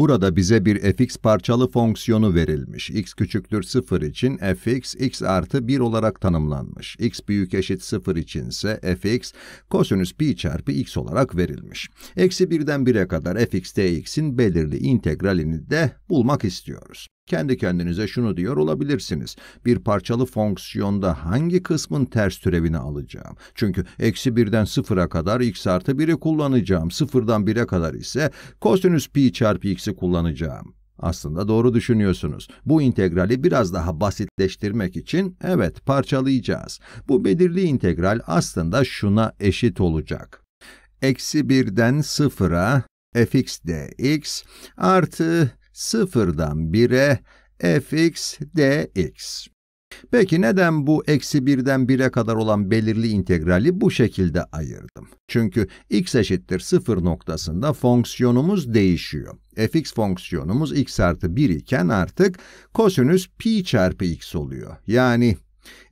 burada bize bir fx parçalı fonksiyonu verilmiş. x küçüktür 0 için fx x artı 1 olarak tanımlanmış. x büyük eşit 0 için ise fx kosinüs pi çarpı x olarak verilmiş. Eksi 1'den 1'e kadar fx dx'in belirli integralini de bulmak istiyoruz kendi kendinize şunu diyor olabilirsiniz. Bir parçalı fonksiyonda hangi kısmın ters türevini alacağım? Çünkü eksi birden sıfıra kadar x artı 1'i kullanacağım. Sıfırdan 1'e kadar ise kosinüs pi çarpı x'i kullanacağım. Aslında doğru düşünüyorsunuz. Bu integrali biraz daha basitleştirmek için evet parçalayacağız. Bu belirli integral aslında şuna eşit olacak. Eksi birden sıfıra fx dx artı sıfırdan bire fx dx. Peki neden bu eksi birden bire kadar olan belirli integrali bu şekilde ayırdım? Çünkü x eşittir sıfır noktasında fonksiyonumuz değişiyor. fx fonksiyonumuz x artı 1 iken artık kosinüs pi çarpı x oluyor. Yani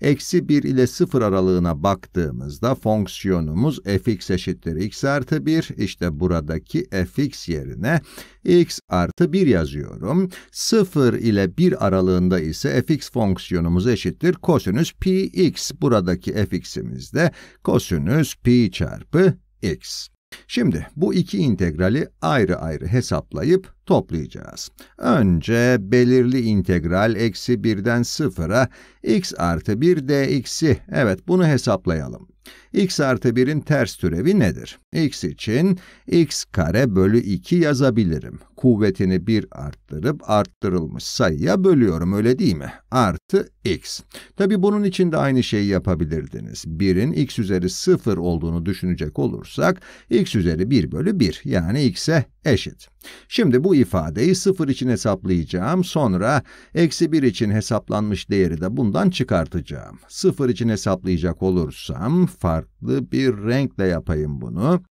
Eksi 1 ile 0 aralığına baktığımızda fonksiyonumuz fx eşittir x artı 1. İşte buradaki fx yerine x artı 1 yazıyorum. 0 ile 1 aralığında ise fx fonksiyonumuz eşittir kosinüs px. Buradaki fx'imiz de kosinüs pi çarpı x. Şimdi bu iki integrali ayrı ayrı hesaplayıp toplayacağız. Önce belirli integral eksi 1'den 0'a x artı 1 dx'i, evet bunu hesaplayalım x artı 1'in ters türevi nedir? x için x kare bölü 2 yazabilirim. Kuvvetini 1 arttırıp arttırılmış sayıya bölüyorum öyle değil mi? Artı x. Tabi bunun için de aynı şeyi yapabilirdiniz. 1'in x üzeri 0 olduğunu düşünecek olursak x üzeri 1 bölü 1 yani x'e eşit. Şimdi bu ifadeyi 0 için hesaplayacağım. Sonra eksi 1 için hesaplanmış değeri de bundan çıkartacağım. 0 için hesaplayacak olursam fark farklı bir renkle yapayım bunu.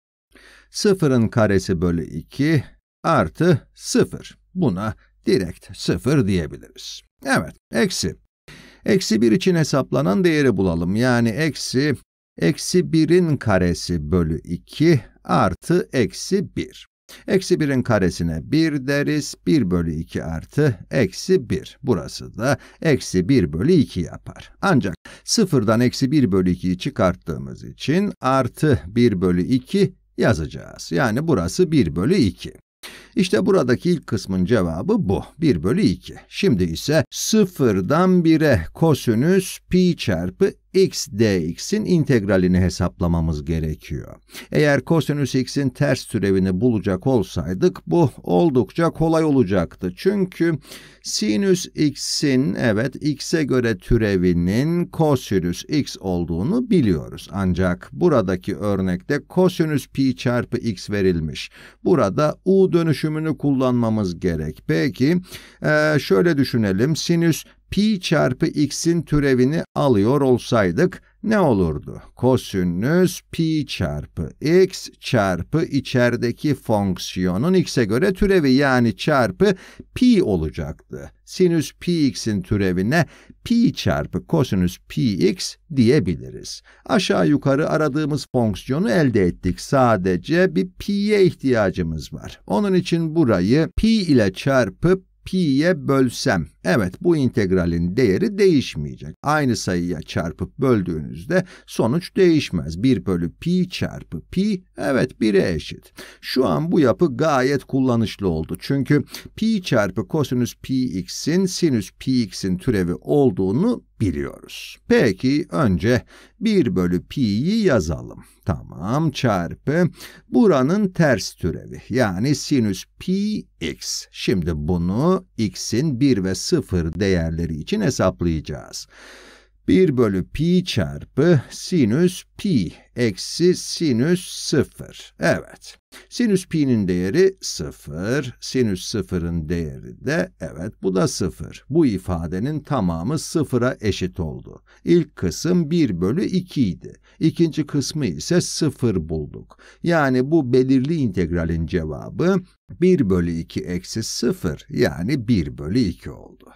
Sıfırın karesi bölü 2 artı 0. Buna direkt 0 diyebiliriz. Evet, eksi. Eksi 1 için hesaplanan değeri bulalım. Yani eksi, eksi 1'in karesi bölü 2 artı eksi 1. Eksi 1'in karesine 1 deriz. 1 bölü 2 artı eksi 1. Burası da eksi 1 bölü 2 yapar. Ancak Sıfırdan eksi 1 bölü 2'yi çıkarttığımız için artı 1 bölü 2 yazacağız. Yani burası 1 bölü 2. İşte buradaki ilk kısmın cevabı bu. 1 bölü 2. Şimdi ise sıfırdan 1'e kosinüs pi çarpı x dx'in integralini hesaplamamız gerekiyor. Eğer kosinüs x'in ters türevini bulacak olsaydık bu oldukça kolay olacaktı. Çünkü sinüs x'in evet x'e göre türevinin kosinüs x olduğunu biliyoruz. Ancak buradaki örnekte kosinüs pi çarpı x verilmiş. Burada u dönüşümünü kullanmamız gerek. Peki şöyle düşünelim sinüs pi çarpı x'in türevini alıyor olsaydık ne olurdu? Kosinüs pi çarpı x çarpı içerideki fonksiyonun x'e göre türevi yani çarpı pi olacaktı. Sinüs pi x'in türevine pi çarpı kosinüs pi x diyebiliriz. Aşağı yukarı aradığımız fonksiyonu elde ettik. Sadece bir pi'ye ihtiyacımız var. Onun için burayı pi ile çarpıp pi'ye bölsem Evet bu integralin değeri değişmeyecek. Aynı sayıya çarpıp böldüğünüzde sonuç değişmez. 1 bölü pi çarpı pi evet 1'e eşit. Şu an bu yapı gayet kullanışlı oldu. Çünkü pi çarpı kosinüs pi x'in sinüs pi x'in türevi olduğunu biliyoruz. Peki önce 1 bölü pi'yi yazalım. Tamam çarpı buranın ters türevi yani sinüs pi x. Şimdi bunu x'in 1 ve 0 sıfır değerleri için hesaplayacağız. 1 bölü pi çarpı sinüs pi eksi sinüs 0. Evet. Sinüs pi'nin değeri 0. Sinüs 0'ın değeri de evet bu da 0. Bu ifadenin tamamı 0'a eşit oldu. İlk kısım 1 bölü 2 idi. İkinci kısmı ise 0 bulduk. Yani bu belirli integralin cevabı 1 bölü 2 eksi 0 yani 1 bölü 2 oldu.